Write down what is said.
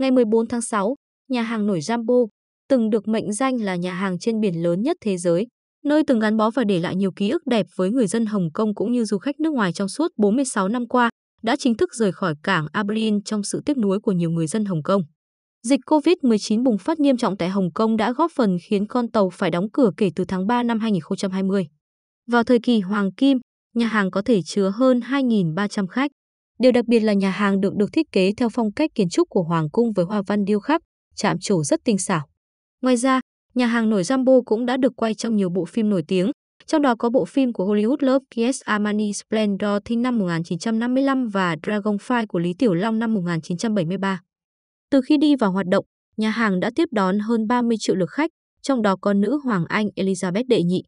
Ngày 14 tháng 6, nhà hàng nổi Jumbo từng được mệnh danh là nhà hàng trên biển lớn nhất thế giới, nơi từng gắn bó và để lại nhiều ký ức đẹp với người dân Hồng Kông cũng như du khách nước ngoài trong suốt 46 năm qua, đã chính thức rời khỏi cảng Aberdeen trong sự tiếc nuối của nhiều người dân Hồng Kông. Dịch COVID-19 bùng phát nghiêm trọng tại Hồng Kông đã góp phần khiến con tàu phải đóng cửa kể từ tháng 3 năm 2020. Vào thời kỳ Hoàng Kim, nhà hàng có thể chứa hơn 2.300 khách. Điều đặc biệt là nhà hàng được được thiết kế theo phong cách kiến trúc của Hoàng Cung với hoa văn điêu khắc, chạm trổ rất tinh xảo. Ngoài ra, nhà hàng nổi Jumbo cũng đã được quay trong nhiều bộ phim nổi tiếng, trong đó có bộ phim của Hollywood Love Kies Armani Splendor thinh năm 1955 và Dragonfly của Lý Tiểu Long năm 1973. Từ khi đi vào hoạt động, nhà hàng đã tiếp đón hơn 30 triệu lượt khách, trong đó có nữ hoàng Anh Elizabeth đệ nhị.